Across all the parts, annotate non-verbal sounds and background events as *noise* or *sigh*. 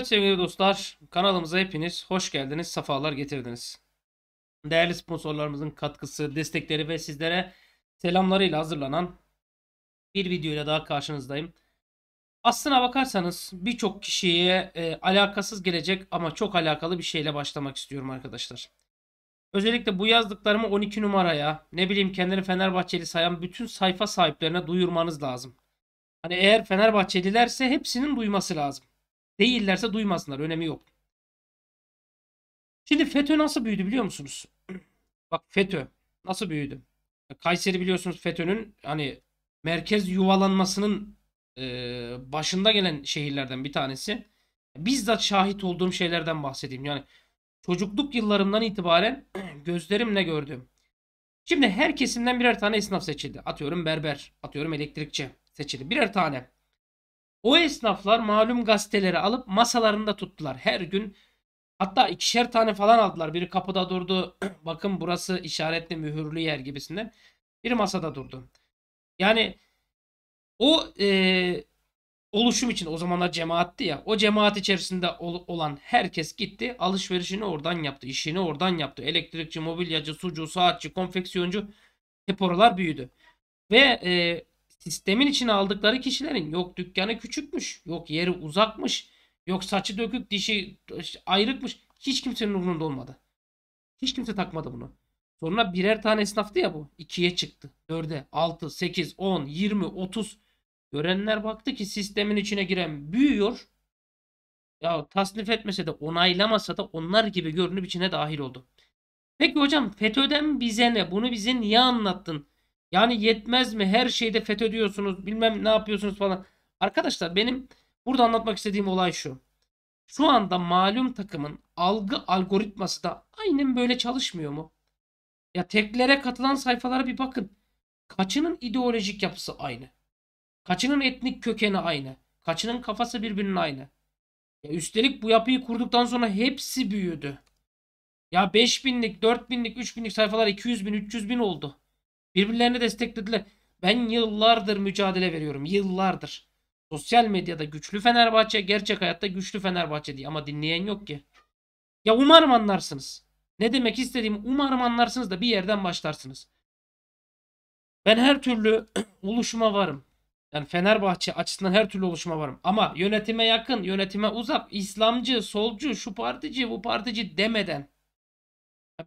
Evet sevgili dostlar kanalımıza hepiniz hoş geldiniz sefalar getirdiniz. Değerli sponsorlarımızın katkısı, destekleri ve sizlere selamlarıyla hazırlanan bir videoyla daha karşınızdayım. Aslına bakarsanız birçok kişiye e, alakasız gelecek ama çok alakalı bir şeyle başlamak istiyorum arkadaşlar. Özellikle bu yazdıklarımı 12 numaraya ne bileyim kendini Fenerbahçeli sayan bütün sayfa sahiplerine duyurmanız lazım. Hani eğer Fenerbahçelilerse hepsinin duyması lazım. Değillerse duymasınlar. Önemi yok. Şimdi FETÖ nasıl büyüdü biliyor musunuz? Bak FETÖ nasıl büyüdü? Kayseri biliyorsunuz FETÖ'nün hani merkez yuvalanmasının e, başında gelen şehirlerden bir tanesi. Bizzat şahit olduğum şeylerden bahsedeyim. Yani çocukluk yıllarımdan itibaren *clears throat* gözlerimle gördüm. Şimdi her kesimden birer tane esnaf seçildi. Atıyorum berber, atıyorum elektrikçi seçildi. Birer tane. O esnaflar malum gazeteleri alıp masalarında tuttular. Her gün hatta ikişer tane falan aldılar. Biri kapıda durdu. *clears throat* Bakın burası işaretli mühürlü yer gibisinden. Bir masada durdu. Yani o e, oluşum için o zamanlar cemaatti ya. O cemaat içerisinde ol, olan herkes gitti. Alışverişini oradan yaptı. işini oradan yaptı. Elektrikçi, mobilyacı, sucu, saatçi, konfeksiyoncu hep oralar büyüdü. Ve e, sistemin içine aldıkları kişilerin yok dükkanı küçükmüş, yok yeri uzakmış, yok saçı dökük, dişi ayrıkmış. Hiç kimsenin umurunda olmadı. Hiç kimse takmadı bunu. Sonra birer tane esnaftı ya bu. ikiye çıktı. dörde, altı, sekiz, on, yirmi, otuz. Görenler baktı ki sistemin içine giren büyüyor. Ya tasnif etmese de onaylamasa da onlar gibi görünüp içine dahil oldu. Peki hocam FETÖ'den bize ne? Bunu bize niye anlattın? Yani yetmez mi? Her şeyde fethediyorsunuz. Bilmem ne yapıyorsunuz falan. Arkadaşlar benim burada anlatmak istediğim olay şu. Şu anda malum takımın algı algoritması da aynen böyle çalışmıyor mu? Ya teklere katılan sayfalara bir bakın. Kaçının ideolojik yapısı aynı. Kaçının etnik kökeni aynı. Kaçının kafası birbirinin aynı. Ya üstelik bu yapıyı kurduktan sonra hepsi büyüdü. Ya 5000'lik, 4000'lik, 3000'lik sayfalar 200 bin, 300 bin oldu. Birbirlerini desteklediler. Ben yıllardır mücadele veriyorum. Yıllardır. Sosyal medyada güçlü Fenerbahçe, gerçek hayatta güçlü Fenerbahçe diye ama dinleyen yok ki. Ya umarım anlarsınız. Ne demek istediğimi umarım anlarsınız da bir yerden başlarsınız. Ben her türlü *clears throat* oluşuma varım. Yani Fenerbahçe açısından her türlü oluşuma varım. Ama yönetime yakın, yönetime uzak, İslamcı, solcu, şu partici, bu partici demeden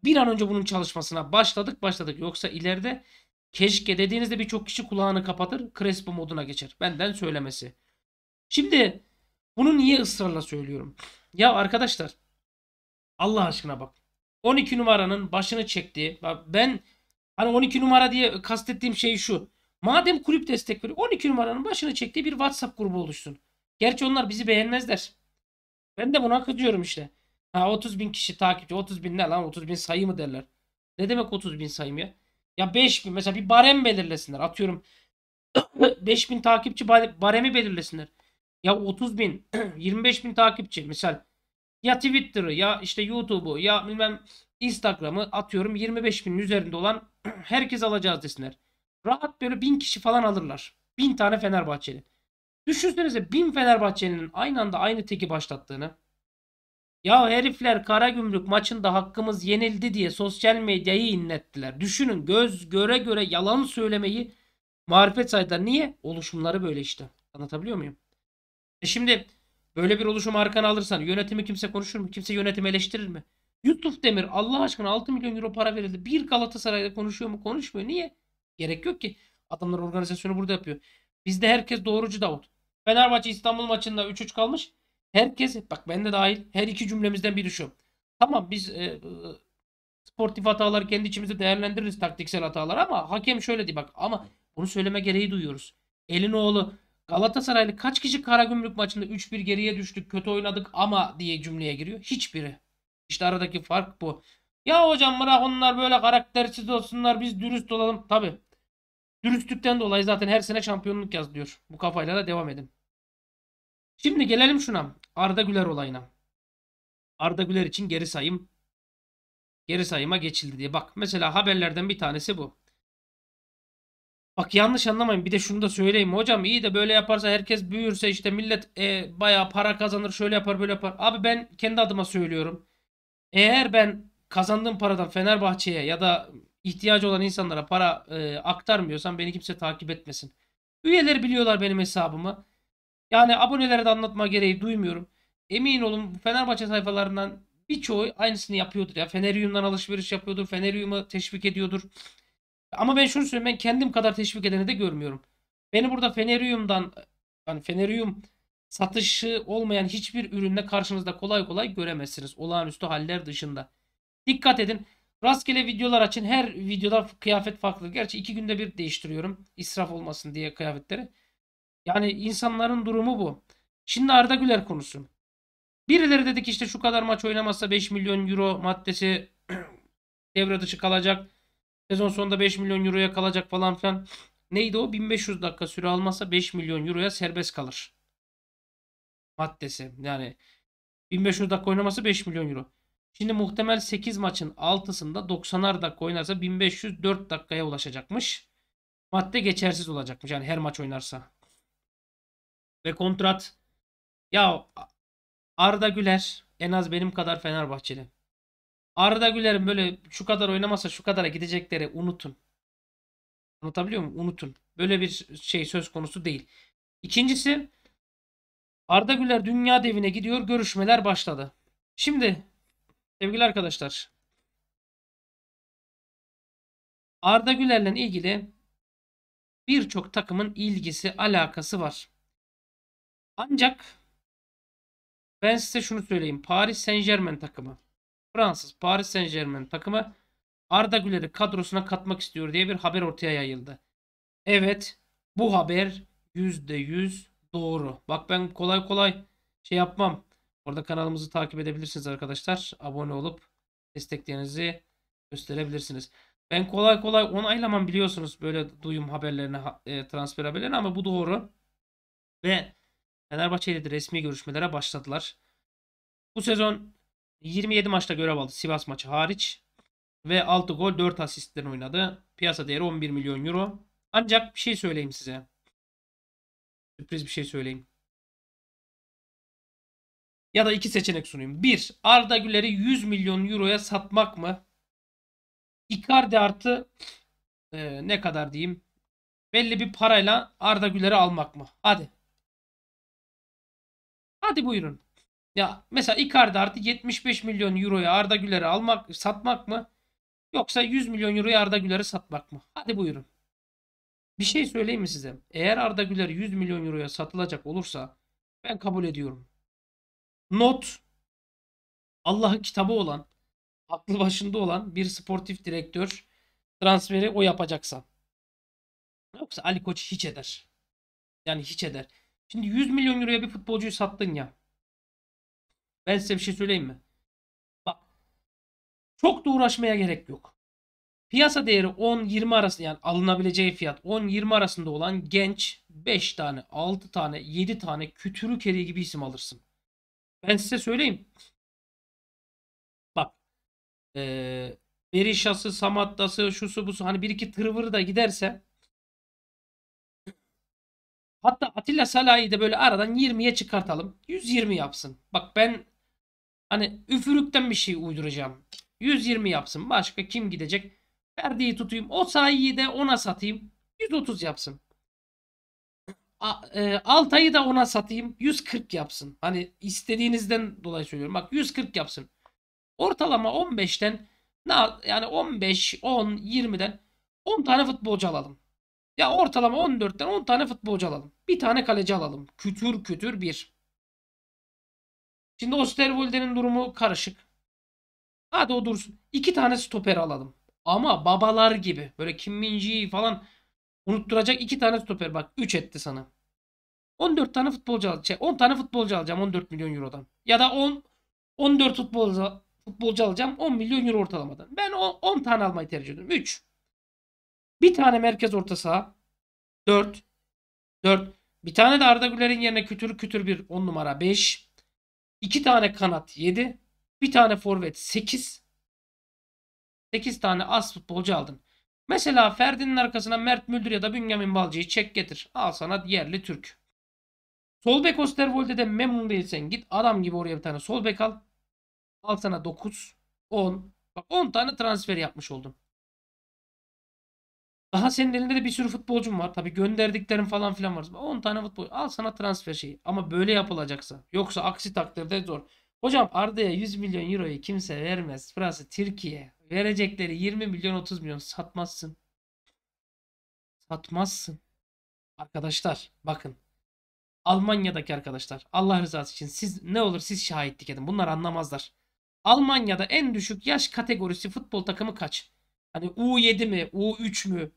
bir an önce bunun çalışmasına başladık başladık. Yoksa ileride keşke dediğinizde birçok kişi kulağını kapatır. Crespo moduna geçer. Benden söylemesi. Şimdi bunu niye ısrarla söylüyorum? Ya arkadaşlar Allah aşkına bak. 12 numaranın başını çekti. ben hani 12 numara diye kastettiğim şey şu. Madem kulüp destek veriyor 12 numaranın başını çektiği bir WhatsApp grubu oluşsun. Gerçi onlar bizi beğenmezler. Ben de buna kızıyorum işte. Ha 30 bin kişi takipçi. 30 bin ne lan? 30 bin sayı mı derler? Ne demek 30 bin sayı mı ya? Ya 5 bin mesela bir barem belirlesinler. Atıyorum 5 *coughs* bin takipçi baremi belirlesinler. Ya 30 bin, 25 *coughs* bin takipçi misal. Ya Twitter'ı ya işte YouTube'u ya bilmem Instagram'ı atıyorum 25 bin üzerinde olan *coughs* herkes alacağız desinler. Rahat böyle bin kişi falan alırlar. Bin tane Fenerbahçeli. Düşünsenize bin Fenerbahçeli'nin aynı anda aynı teki başlattığını. Ya herifler Kara Gümrük maçında hakkımız yenildi diye sosyal medyayı inlettiler. Düşünün göz göre göre yalan söylemeyi marifet saydılar. Niye? Oluşumları böyle işte. Anlatabiliyor muyum? E şimdi böyle bir oluşum arkana alırsan yönetimi kimse konuşur mu? Kimse yönetimi eleştirir mi? Yusuf Demir Allah aşkına 6 milyon euro para verildi. Bir Galatasaray'da konuşuyor mu? Konuşmuyor. Niye? Gerek yok ki. Adamlar organizasyonu burada yapıyor. Bizde herkes doğrucu Davut. Fenerbahçe İstanbul maçında 3-3 kalmış herkes bak ben de dahil her iki cümlemizden biri şu. Tamam biz e, e sportif hataları kendi içimizde değerlendiririz taktiksel hatalar ama hakem şöyle diyor bak ama bunu söyleme gereği duyuyoruz. Elinoğlu Galatasaraylı kaç kişi Karagümrük maçında 3-1 geriye düştük kötü oynadık ama diye cümleye giriyor. Hiçbiri. İşte aradaki fark bu. Ya hocam bırak onlar böyle karaktersiz olsunlar biz dürüst olalım. Tabi. Dürüstlükten dolayı zaten her sene şampiyonluk yazılıyor. Bu kafayla da devam edin. Şimdi gelelim şuna. Arda Güler olayına. Arda Güler için geri sayım geri sayıma geçildi diye. Bak mesela haberlerden bir tanesi bu. Bak yanlış anlamayın bir de şunu da söyleyeyim. Hocam iyi de böyle yaparsa herkes büyürse işte millet e, bayağı para kazanır şöyle yapar böyle yapar. Abi ben kendi adıma söylüyorum. Eğer ben kazandığım paradan Fenerbahçe'ye ya da ihtiyacı olan insanlara para e, aktarmıyorsam beni kimse takip etmesin. Üyeler biliyorlar benim hesabımı. Yani abonelere de anlatma gereği duymuyorum. Emin olun Fenerbahçe sayfalarından birçoğu aynısını yapıyordur. Ya Fenerium'dan alışveriş yapıyordur. Fenerium'u teşvik ediyordur. Ama ben şunu söyleyeyim ben kendim kadar teşvik edeni de görmüyorum. Beni burada Fenerium'dan yani Fenerium satışı olmayan hiçbir ürünle karşınızda kolay kolay göremezsiniz. Olağanüstü haller dışında. Dikkat edin. Rastgele videolar açın. Her videoda kıyafet farklı. Gerçi iki günde bir değiştiriyorum. İsraf olmasın diye kıyafetleri. Yani insanların durumu bu. Şimdi Arda Güler konusu. Birileri ki işte şu kadar maç oynamazsa 5 milyon euro maddesi *clears throat* devre dışı kalacak. Sezon sonunda 5 milyon euroya kalacak falan filan. Neydi o? 1500 dakika süre almasa 5 milyon euroya serbest kalır. Maddesi. Yani 1500 dakika oynaması 5 milyon euro. Şimdi muhtemel 8 maçın 6'sında 90'ar dakika oynarsa 1504 dakikaya ulaşacakmış. Madde geçersiz olacakmış yani her maç oynarsa. Ve kontrat. Ya Arda Güler en az benim kadar Fenerbahçeli. Arda Güler'in böyle şu kadar oynamasa şu kadara gidecekleri unutun. Anlatabiliyor muyum? Unutun. Böyle bir şey söz konusu değil. İkincisi Arda Güler dünya devine gidiyor. Görüşmeler başladı. Şimdi sevgili arkadaşlar Arda Güler'le ilgili birçok takımın ilgisi, alakası var. Ancak ben size şunu söyleyeyim. Paris Saint Germain takımı. Fransız Paris Saint Germain takımı Arda Güler'i kadrosuna katmak istiyor diye bir haber ortaya yayıldı. Evet bu haber %100 doğru. Bak ben kolay kolay şey yapmam. Orada kanalımızı takip edebilirsiniz arkadaşlar. Abone olup desteklerinizi gösterebilirsiniz. Ben kolay kolay onaylamam biliyorsunuz böyle duyum haberlerine e, transfer haberlerine ama bu doğru. Ve Fenerbahçe ile de resmi görüşmelere başladılar. Bu sezon 27 maçta görev aldı Sivas maçı hariç. Ve 6 gol 4 asistten oynadı. Piyasa değeri 11 milyon euro. Ancak bir şey söyleyeyim size. Sürpriz bir şey söyleyeyim. Ya da iki seçenek sunayım. Bir, Arda Güler'i 100 milyon euroya satmak mı? Icardi artı e, ne kadar diyeyim? Belli bir parayla Arda Güler'i almak mı? Hadi Hadi buyurun. Ya mesela Icardi artık 75 milyon euroya Arda Güler'i almak, satmak mı? Yoksa 100 milyon euroya Arda Güler'i satmak mı? Hadi buyurun. Bir şey söyleyeyim mi size? Eğer Arda Güler 100 milyon euroya satılacak olursa ben kabul ediyorum. Not Allah'ın kitabı olan, aklı başında olan bir sportif direktör transferi o yapacaksa. Yoksa Ali Koç hiç eder. Yani hiç eder. Şimdi 100 milyon euroya bir futbolcuyu sattın ya. Ben size bir şey söyleyeyim mi? Bak. Çok da uğraşmaya gerek yok. Piyasa değeri 10-20 arasında yani alınabileceği fiyat 10-20 arasında olan genç 5 tane, 6 tane, 7 tane kütürü kedi gibi isim alırsın. Ben size söyleyeyim. Bak. Ee, Berişası, Samattası, şusu busu hani bir iki tırvırı da giderse Hatta Atilla Salah'ı da böyle aradan 20'ye çıkartalım. 120 yapsın. Bak ben hani üfürükten bir şey uyduracağım. 120 yapsın. Başka kim gidecek? Ferdi'yi tutayım. O sayıyı da ona satayım. 130 yapsın. A, e, Altay'ı da ona satayım. 140 yapsın. Hani istediğinizden dolayı söylüyorum. Bak 140 yapsın. Ortalama 15'ten yani 15, 10, 20'den 10 tane futbolcu alalım. Ya ortalama 14'ten 10 tane futbolcu alalım. Bir tane kaleci alalım. Kütür kütür bir. Şimdi Osterwolde'nin durumu karışık. Hadi o dursun. İki tane stoper alalım. Ama babalar gibi. Böyle Kim Minji falan unutturacak iki tane stoper. Bak 3 etti sana. 14 şey, tane futbolcu alacağım. 10 tane futbolcu alacağım 14 milyon eurodan. Ya da 10 14 futbolcu futbolcu alacağım 10 milyon euro ortalamadan. Ben 10, 10 tane almayı tercih ediyorum. 3. Bir tane merkez orta saha. 4. 4. Bir tane de Arda Güler'in yerine kütür kütür bir 10 numara 5. 2 tane kanat 7. Bir tane forvet 8. 8 tane az futbolcu aldın. Mesela Ferdi'nin arkasına Mert Müldür ya da Bünyamin Balcı'yı çek getir. Al sana yerli Türk. Sol bek Osterwolde'de de memnun değilsen git adam gibi oraya bir tane sol bek al. Al sana 9, 10. Bak 10 tane transfer yapmış oldum. Aha senin elinde de bir sürü futbolcum var. Tabii gönderdiklerin falan filan var. 10 tane futbol. Al sana transfer şeyi. Ama böyle yapılacaksa. Yoksa aksi takdirde zor. Hocam Arda'ya 100 milyon euroyu kimse vermez. Burası Türkiye. Verecekleri 20 milyon 30 milyon satmazsın. Satmazsın. Arkadaşlar bakın. Almanya'daki arkadaşlar Allah rızası için siz ne olur siz şahitlik edin. Bunlar anlamazlar. Almanya'da en düşük yaş kategorisi futbol takımı kaç? Hani U7 mi? U3 mü?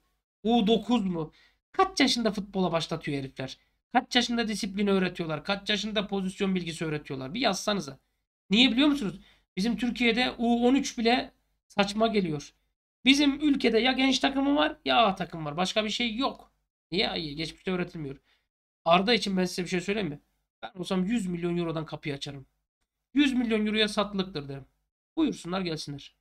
U9 mu? Kaç yaşında futbola başlatıyor herifler? Kaç yaşında disiplini öğretiyorlar? Kaç yaşında pozisyon bilgisi öğretiyorlar? Bir yazsanıza. Niye biliyor musunuz? Bizim Türkiye'de U13 bile saçma geliyor. Bizim ülkede ya genç takımı var ya A takım var. Başka bir şey yok. Niye? Geçmişte öğretilmiyor. Arda için ben size bir şey söyleyeyim mi? Ben olsam 100 milyon eurodan kapıyı açarım. 100 milyon euroya satılıktır derim. Buyursunlar gelsinler.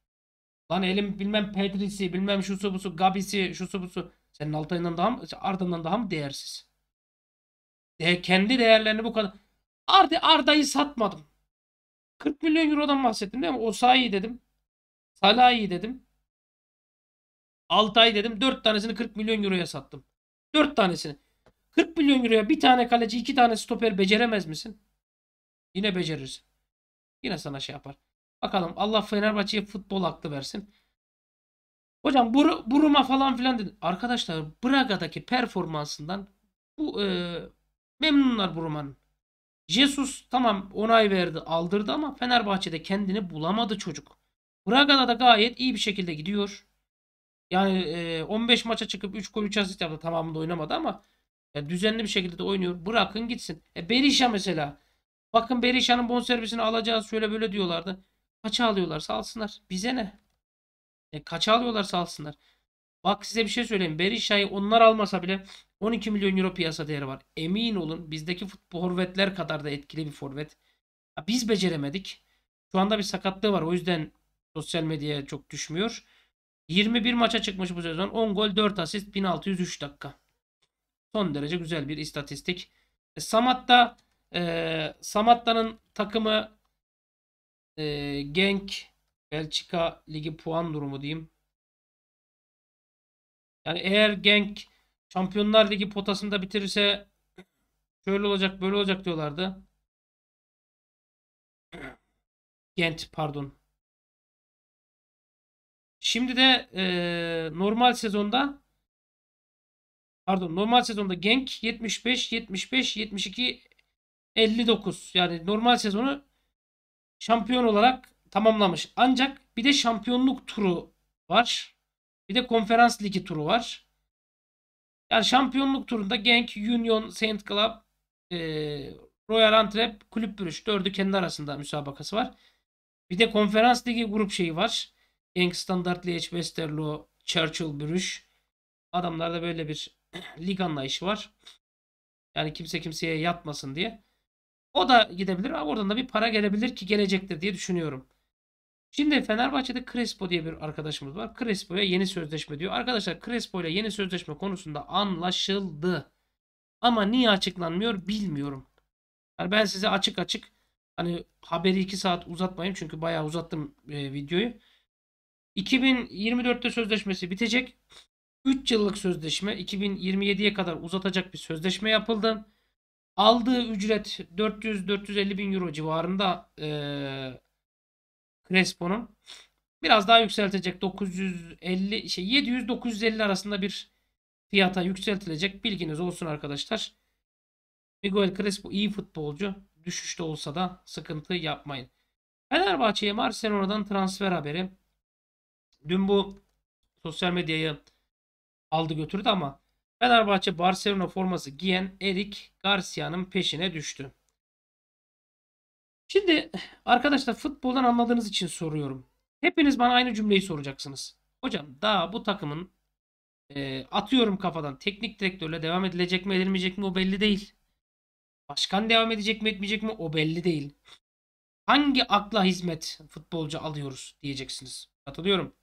Lan elim bilmem Pedrisi, bilmem şusu busu, Gabisi, şusu busu. Senin Altay'ından daha mı, Arda'ndan daha mı değersiz? De, kendi değerlerini bu kadar. Arda, Arda'yı satmadım. 40 milyon eurodan bahsettim değil mi? Osayi dedim. Salahi dedim. Altay dedim. 4 tanesini 40 milyon euroya sattım. 4 tanesini. 40 milyon euroya bir tane kaleci, iki tane stoper beceremez misin? Yine beceririz Yine sana şey yapar. Bakalım Allah Fenerbahçe'ye futbol aklı versin. Hocam Bur Buruma falan filan dedi. Arkadaşlar Braga'daki performansından bu e, memnunlar Buruma'nın. Jesus tamam onay verdi aldırdı ama Fenerbahçe'de kendini bulamadı çocuk. Braga'da da gayet iyi bir şekilde gidiyor. Yani e, 15 maça çıkıp 3 gol 3 asist yaptı tamamında oynamadı ama yani düzenli bir şekilde de oynuyor. Bırakın gitsin. E, Berisha mesela. Bakın Berisha'nın bonservisini alacağız şöyle böyle diyorlardı. Kaça alıyorlarsa alsınlar. Bize ne? E, kaça alıyorlarsa alsınlar. Bak size bir şey söyleyeyim. Berisha'yı onlar almasa bile 12 milyon euro piyasa değeri var. Emin olun bizdeki futbol forvetler kadar da etkili bir forvet. Ya, biz beceremedik. Şu anda bir sakatlığı var. O yüzden sosyal medyaya çok düşmüyor. 21 maça çıkmış bu sezon. 10 gol 4 asist 1603 dakika. Son derece güzel bir istatistik. E, Samat'ta e, Samatta'nın takımı e, Genk Belçika Ligi puan durumu diyeyim. Yani eğer Genk Şampiyonlar Ligi potasında bitirirse şöyle olacak böyle olacak diyorlardı. Gent pardon. Şimdi de e, normal sezonda pardon normal sezonda Genk 75 75 72 59 yani normal sezonu şampiyon olarak tamamlamış. Ancak bir de şampiyonluk turu var. Bir de konferans ligi turu var. Yani şampiyonluk turunda Genk, Union, Saint Club, e, Royal Antwerp, Kulüp Brüj dördü kendi arasında müsabakası var. Bir de konferans ligi grup şeyi var. Genk, Standard Liège, Westerlo, Churchill, Brüj. Adamlarda böyle bir *clears throat* lig anlayışı var. Yani kimse kimseye yatmasın diye. O da gidebilir ama oradan da bir para gelebilir ki gelecektir diye düşünüyorum. Şimdi Fenerbahçe'de Crespo diye bir arkadaşımız var. Crespo'ya yeni sözleşme diyor. Arkadaşlar Crespo ile yeni sözleşme konusunda anlaşıldı. Ama niye açıklanmıyor bilmiyorum. Yani ben size açık açık hani haberi 2 saat uzatmayayım çünkü bayağı uzattım e, videoyu. 2024'te sözleşmesi bitecek. 3 yıllık sözleşme 2027'ye kadar uzatacak bir sözleşme yapıldı. Aldığı ücret 400-450 bin euro civarında e, Crespo'nun. Biraz daha yükseltecek 950 şey 700-950 arasında bir fiyata yükseltilecek. Bilginiz olsun arkadaşlar. Miguel Crespo iyi futbolcu. Düşüşte olsa da sıkıntı yapmayın. Fenerbahçe'ye Barcelona'dan transfer haberi. Dün bu sosyal medyayı aldı götürdü ama Fenerbahçe Barcelona forması giyen Erik Garcia'nın peşine düştü. Şimdi arkadaşlar futboldan anladığınız için soruyorum. Hepiniz bana aynı cümleyi soracaksınız. Hocam daha bu takımın e, atıyorum kafadan teknik direktörle devam edilecek mi edilmeyecek mi o belli değil. Başkan devam edecek mi etmeyecek mi o belli değil. Hangi akla hizmet futbolcu alıyoruz diyeceksiniz. Katılıyorum.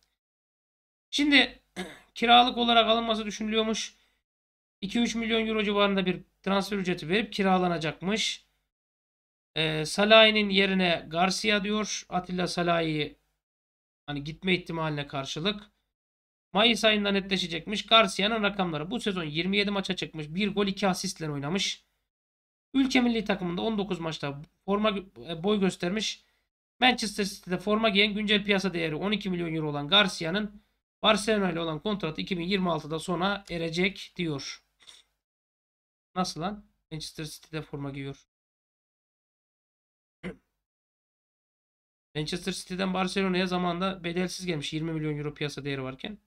Şimdi *clears throat* kiralık olarak alınması düşünülüyormuş. 2-3 milyon euro civarında bir transfer ücreti verip kiralanacakmış. E, ee, Salahi'nin yerine Garcia diyor. Atilla Salahi'yi hani gitme ihtimaline karşılık. Mayıs ayında netleşecekmiş. Garcia'nın rakamları bu sezon 27 maça çıkmış. 1 gol 2 asistle oynamış. Ülke milli takımında 19 maçta forma e, boy göstermiş. Manchester City'de forma giyen güncel piyasa değeri 12 milyon euro olan Garcia'nın Barcelona ile olan kontratı 2026'da sona erecek diyor. Nasıl lan? Manchester City'de forma giyiyor. Manchester City'den Barcelona'ya zamanında bedelsiz gelmiş. 20 milyon euro piyasa değeri varken.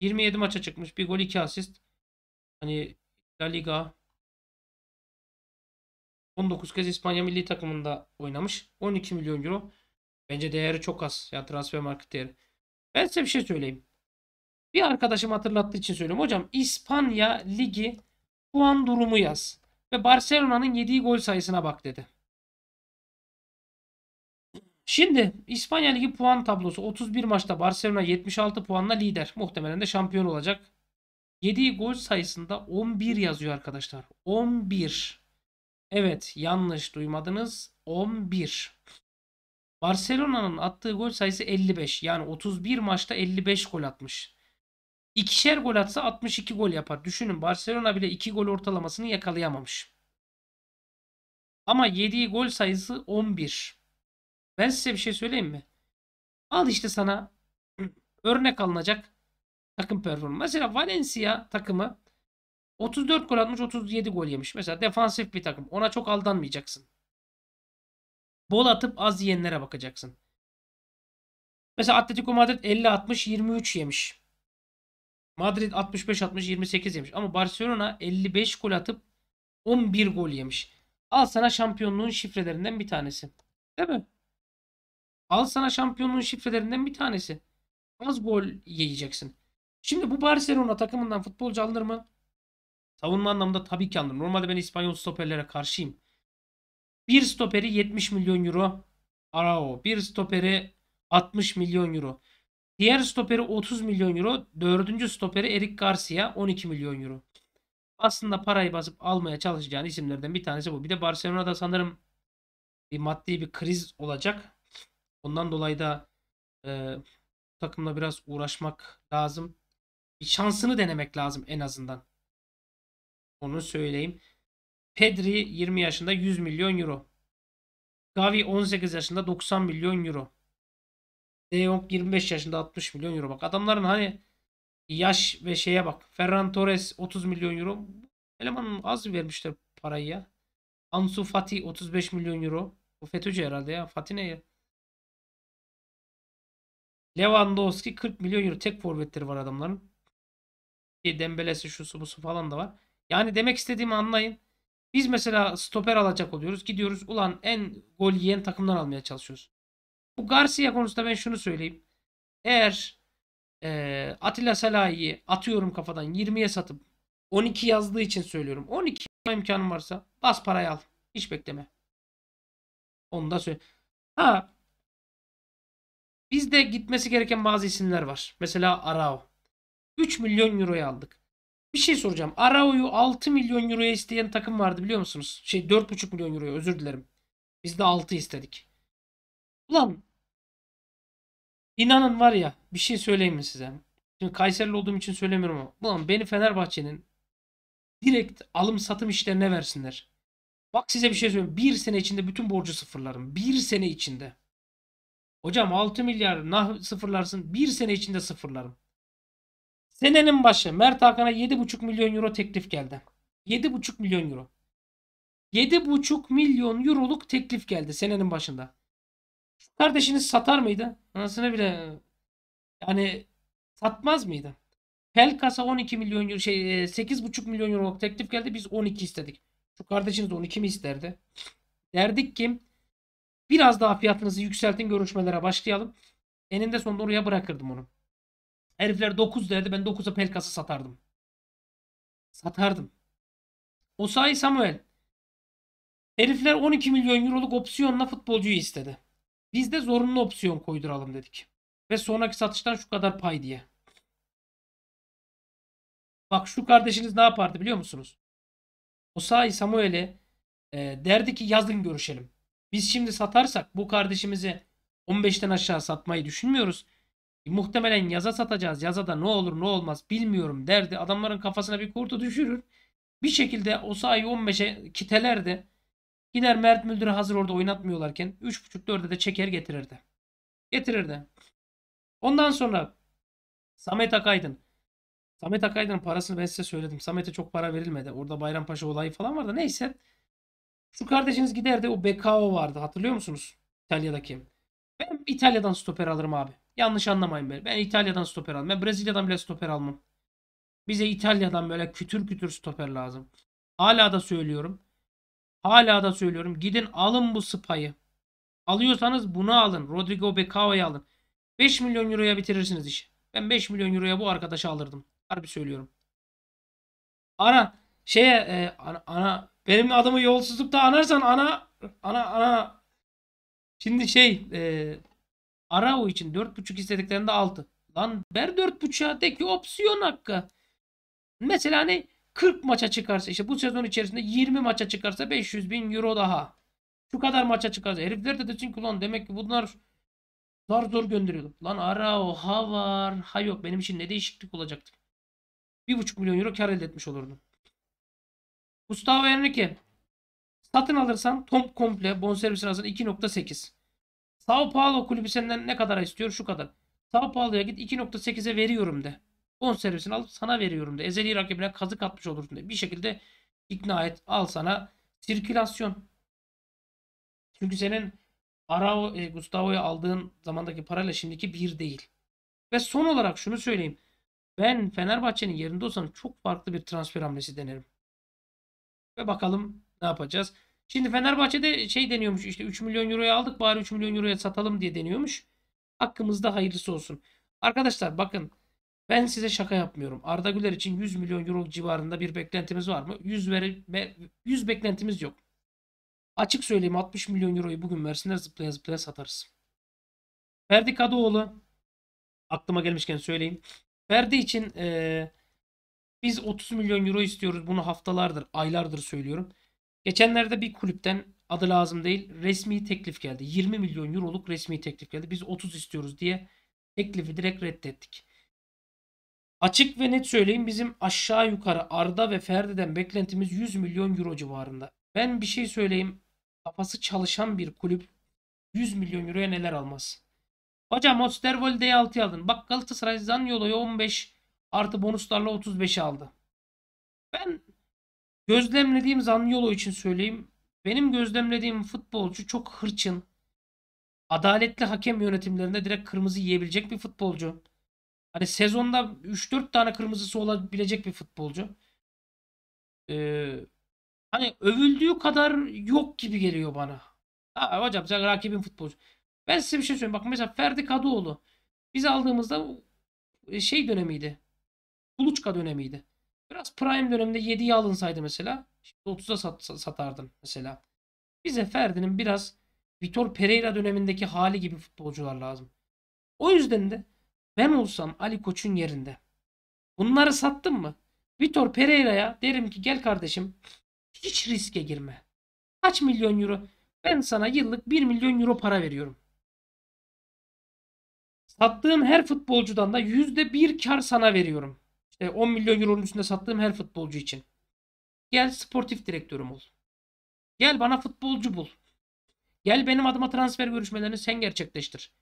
27 maça çıkmış. Bir gol 2 asist. Hani La Liga 19 kez İspanya milli takımında oynamış. 12 milyon euro. Bence değeri çok az. Ya transfer market değeri. Ben size bir şey söyleyeyim. Bir arkadaşım hatırlattığı için söyleyeyim Hocam İspanya Ligi Puan durumu yaz. Ve Barcelona'nın yediği gol sayısına bak dedi. Şimdi İspanya Ligi puan tablosu 31 maçta Barcelona 76 puanla lider. Muhtemelen de şampiyon olacak. Yediği gol sayısında 11 yazıyor arkadaşlar. 11. Evet yanlış duymadınız. 11. Barcelona'nın attığı gol sayısı 55. Yani 31 maçta 55 gol atmış. İkişer gol atsa 62 gol yapar. Düşünün Barcelona bile 2 gol ortalamasını yakalayamamış. Ama yediği gol sayısı 11. Ben size bir şey söyleyeyim mi? Al işte sana *clears throat* örnek alınacak takım performansı. Mesela Valencia takımı 34 gol atmış 37 gol yemiş. Mesela defansif bir takım. Ona çok aldanmayacaksın. Bol atıp az yiyenlere bakacaksın. Mesela Atletico Madrid 50 60 23 yemiş. Madrid 65-60-28 yemiş. Ama Barcelona 55 gol atıp 11 gol yemiş. Al sana şampiyonluğun şifrelerinden bir tanesi. Değil mi? Al sana şampiyonluğun şifrelerinden bir tanesi. Az gol yiyeceksin. Şimdi bu Barcelona takımından futbolcu alınır mı? Savunma anlamında tabii ki alınır. Normalde ben İspanyol stoperlere karşıyım. Bir stoperi 70 milyon euro. Arao. Bir stoperi 60 milyon euro. Diğer stoperi 30 milyon euro. Dördüncü stoperi Eric Garcia 12 milyon euro. Aslında parayı basıp almaya çalışacağın isimlerden bir tanesi bu. Bir de Barcelona'da sanırım bir maddi bir kriz olacak. Ondan dolayı da e, takımla biraz uğraşmak lazım. Bir şansını denemek lazım en azından. Onu söyleyeyim. Pedri 20 yaşında 100 milyon euro. Gavi 18 yaşında 90 milyon euro. De Jong 25 yaşında 60 milyon euro. Bak adamların hani yaş ve şeye bak. Ferran Torres 30 milyon euro. Elemanın az vermişler parayı ya. Ansu Fati 35 milyon euro. Bu FETÖ'cü herhalde ya. Fati ne ya? Lewandowski 40 milyon euro. Tek forvetleri var adamların. Ki Dembele'si şusu su falan da var. Yani demek istediğimi anlayın. Biz mesela stoper alacak oluyoruz. Gidiyoruz ulan en gol yiyen takımdan almaya çalışıyoruz. Bu Garcia konusunda ben şunu söyleyeyim. Eğer e, Atilla Salahi'yi atıyorum kafadan 20'ye satıp 12 yazdığı için söylüyorum. 12 imkanım varsa bas parayı al. Hiç bekleme. Onu da söyle. Ha Bizde gitmesi gereken bazı isimler var. Mesela Arao. 3 milyon euroya aldık. Bir şey soracağım. Arao'yu 6 milyon euroya isteyen takım vardı biliyor musunuz? Şey 4,5 milyon euroya özür dilerim. Biz de 6 istedik. Ulan İnanın var ya bir şey söyleyeyim mi size? Şimdi Kayserili olduğum için söylemiyorum ama. Ulan beni Fenerbahçe'nin direkt alım satım işlerine versinler. Bak size bir şey söyleyeyim. Bir sene içinde bütün borcu sıfırlarım. Bir sene içinde. Hocam 6 milyar nah sıfırlarsın. Bir sene içinde sıfırlarım. Senenin başı Mert Hakan'a 7,5 milyon euro teklif geldi. 7,5 milyon euro. 7,5 milyon euroluk teklif geldi senenin başında. Şu kardeşiniz satar mıydı? Anasını bile yani satmaz mıydı? Pelkas'a 12 milyon euro şey 8,5 e, milyon euroluk teklif geldi. Biz 12 istedik. Şu kardeşiniz 12 mi isterdi? Derdik ki biraz daha fiyatınızı yükseltin görüşmelere başlayalım. Eninde sonunda oraya bırakırdım onu. Herifler 9 derdi ben 9'a Pelkas'ı satardım. Satardım. Osay Samuel. Herifler 12 milyon euroluk opsiyonla futbolcuyu istedi. Biz de zorunlu opsiyon koyduralım dedik. Ve sonraki satıştan şu kadar pay diye. Bak şu kardeşiniz ne yapardı biliyor musunuz? Osai Samuel'e e, derdi ki yazın görüşelim. Biz şimdi satarsak bu kardeşimizi 15'ten aşağı satmayı düşünmüyoruz. E, muhtemelen yaza satacağız. Yaza da ne olur ne olmaz bilmiyorum derdi. Adamların kafasına bir kurtu düşürür. Bir şekilde Osai 15'e kitelerdi. Gider Mert Müldür'ü hazır orada oynatmıyorlarken 3.5-4'e de çeker getirirdi. Getirirdi. Ondan sonra Samet Akaydın. Samet Akaydın'ın parasını ben size söyledim. Samet'e çok para verilmedi. Orada Bayrampaşa olayı falan vardı. Neyse. Şu kardeşiniz giderdi. O Bekao vardı. Hatırlıyor musunuz? İtalya'daki. Ben İtalya'dan stoper alırım abi. Yanlış anlamayın beni. Ben İtalya'dan stoper alırım. Ben Brezilya'dan bile stoper almam. Bize İtalya'dan böyle kütür kütür stoper lazım. Hala da söylüyorum. Hala da söylüyorum. Gidin alın bu Spy'ı. Alıyorsanız bunu alın. Rodrigo Becao'yu alın. 5 milyon euroya bitirirsiniz işi. Ben 5 milyon euroya bu arkadaşı alırdım. Harbi söylüyorum. Ana şeye e, ana, ana benim adımı yolsuzlukta anarsan ana ana ana şimdi şey e, o için 4.5 istediklerinde 6. Lan ver 4.5'a de ki opsiyon hakkı. Mesela hani 40 maça çıkarsa işte bu sezon içerisinde 20 maça çıkarsa 500 bin euro daha. Şu kadar maça çıkarsa. Herifler de desin ki lan demek ki bunlar zar zor gönderiyordu. Lan Arao ha var ha yok benim için ne değişiklik olacaktı. 1,5 milyon euro kar elde etmiş olurdu. Gustavo Henrique satın alırsan Tom komple bonservis arasında 2.8. Sao Paulo kulübü senden ne kadar istiyor? Şu kadar. Sao Paulo'ya git 2.8'e veriyorum de servisini alıp sana veriyorum de. Ezeli rakibine kazık atmış olursun de. Bir şekilde ikna et. Al sana sirkülasyon. Çünkü senin Arao, e, Gustavo'ya aldığın zamandaki parayla şimdiki bir değil. Ve son olarak şunu söyleyeyim. Ben Fenerbahçe'nin yerinde olsam çok farklı bir transfer hamlesi denerim. Ve bakalım ne yapacağız. Şimdi Fenerbahçe'de şey deniyormuş işte 3 milyon euroya aldık bari 3 milyon euroya satalım diye deniyormuş. Hakkımızda hayırlısı olsun. Arkadaşlar bakın ben size şaka yapmıyorum. Arda Güler için 100 milyon euro civarında bir beklentimiz var mı? 100 verme 100 beklentimiz yok. Açık söyleyeyim 60 milyon euroyu bugün versinler zıplaya zıplaya satarız. Ferdi Kadıoğlu aklıma gelmişken söyleyeyim. Ferdi için ee, biz 30 milyon euro istiyoruz. Bunu haftalardır, aylardır söylüyorum. Geçenlerde bir kulüpten adı lazım değil resmi teklif geldi. 20 milyon euroluk resmi teklif geldi. Biz 30 istiyoruz diye teklifi direkt reddettik. Açık ve net söyleyeyim bizim aşağı yukarı Arda ve Ferdi'den beklentimiz 100 milyon euro civarında. Ben bir şey söyleyeyim. Kafası çalışan bir kulüp 100 milyon euroya neler almaz. Hocam Osterwolde'yi 6'ya aldın. Bak Galatasaray Zanyolu'yu 15 artı bonuslarla 35'e aldı. Ben gözlemlediğim Zanyolu için söyleyeyim. Benim gözlemlediğim futbolcu çok hırçın. Adaletli hakem yönetimlerinde direkt kırmızı yiyebilecek bir futbolcu. Hani sezonda 3-4 tane kırmızısı olabilecek bir futbolcu. Ee, hani övüldüğü kadar yok gibi geliyor bana. Ha, hocam sen rakibin futbolcu. Ben size bir şey söyleyeyim. Bak mesela Ferdi Kadıoğlu. Biz aldığımızda e, şey dönemiydi. Buluçka dönemiydi. Biraz prime döneminde 7'yi alınsaydı mesela. Şimdi 30'a sat, satardın mesela. Bize Ferdi'nin biraz Vitor Pereira dönemindeki hali gibi futbolcular lazım. O yüzden de ben olsam Ali Koç'un yerinde. Bunları sattım mı? Vitor Pereira'ya derim ki gel kardeşim hiç riske girme. Kaç milyon euro? Ben sana yıllık 1 milyon euro para veriyorum. Sattığım her futbolcudan da %1 kar sana veriyorum. İşte 10 milyon euronun üstünde sattığım her futbolcu için. Gel sportif direktörüm ol. Gel bana futbolcu bul. Gel benim adıma transfer görüşmelerini sen gerçekleştir.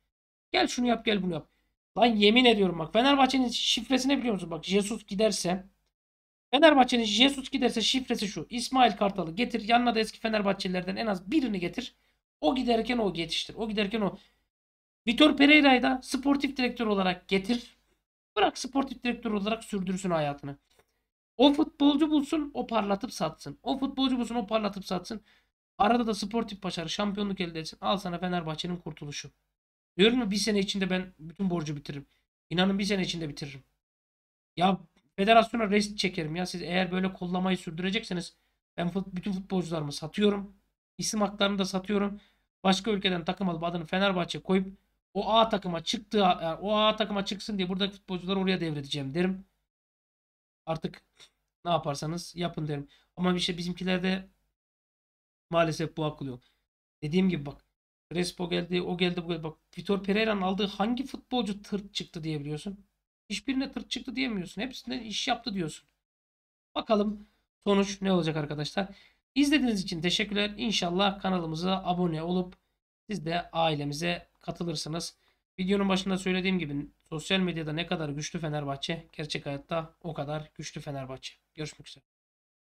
Gel şunu yap gel bunu yap. Lan yemin ediyorum bak Fenerbahçe'nin şifresini biliyor musun? Bak Jesus giderse Fenerbahçe'nin Jesus giderse şifresi şu. İsmail Kartal'ı getir. Yanına da eski Fenerbahçelilerden en az birini getir. O giderken o yetiştir. O giderken o. Vitor Pereira'yı da sportif direktör olarak getir. Bırak sportif direktör olarak sürdürsün hayatını. O futbolcu bulsun o parlatıp satsın. O futbolcu bulsun o parlatıp satsın. Arada da sportif başarı şampiyonluk elde etsin. Al sana Fenerbahçe'nin kurtuluşu. Diyorum ya bir sene içinde ben bütün borcu bitiririm. İnanın bir sene içinde bitiririm. Ya federasyona rest çekerim ya. Siz eğer böyle kollamayı sürdürecekseniz ben fut, bütün futbolcularımı satıyorum. İsim haklarını da satıyorum. Başka ülkeden takım alıp adını Fenerbahçe koyup o A takıma çıktı yani e, o A takıma çıksın diye buradaki futbolcuları oraya devredeceğim derim. Artık ne yaparsanız yapın derim. Ama bir şey bizimkilerde maalesef bu akıl yok. Dediğim gibi bak Crespo geldi, o geldi, bu geldi. Bak Vitor Pereira'nın aldığı hangi futbolcu tırt çıktı diyebiliyorsun? Hiçbirine tırt çıktı diyemiyorsun. Hepsinden iş yaptı diyorsun. Bakalım sonuç ne olacak arkadaşlar. İzlediğiniz için teşekkürler. İnşallah kanalımıza abone olup siz de ailemize katılırsınız. Videonun başında söylediğim gibi sosyal medyada ne kadar güçlü Fenerbahçe, gerçek hayatta o kadar güçlü Fenerbahçe. Görüşmek üzere.